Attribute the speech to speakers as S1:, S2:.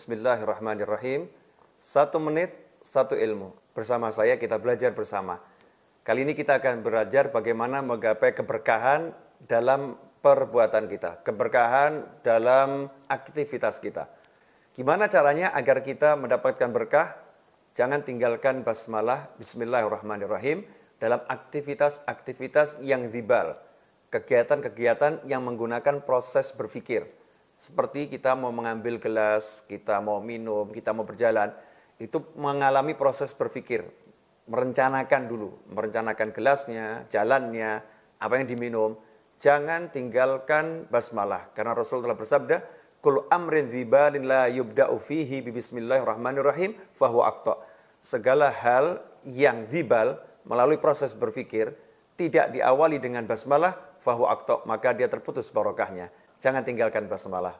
S1: Bismillahirrahmanirrahim. Satu menit, satu ilmu. Bersama saya kita belajar bersama. Kali ini kita akan belajar bagaimana menggapai keberkahan dalam perbuatan kita. Keberkahan dalam aktivitas kita. Gimana caranya agar kita mendapatkan berkah? Jangan tinggalkan basmalah bismillahirrahmanirrahim dalam aktivitas-aktivitas yang dibal. Kegiatan-kegiatan yang menggunakan proses berpikir seperti kita mau mengambil gelas, kita mau minum, kita mau berjalan, itu mengalami proses berpikir, merencanakan dulu, merencanakan gelasnya, jalannya, apa yang diminum. Jangan tinggalkan basmalah karena Rasul telah bersabda, "Kul amrin dzibalin la yubda'u fihi bismillahirrahmanirrahim fahuwa akta." Segala hal yang dzibal melalui proses berpikir tidak diawali dengan basmalah fahuwa akta, maka dia terputus barokahnya. Jangan tinggalkan basmalah.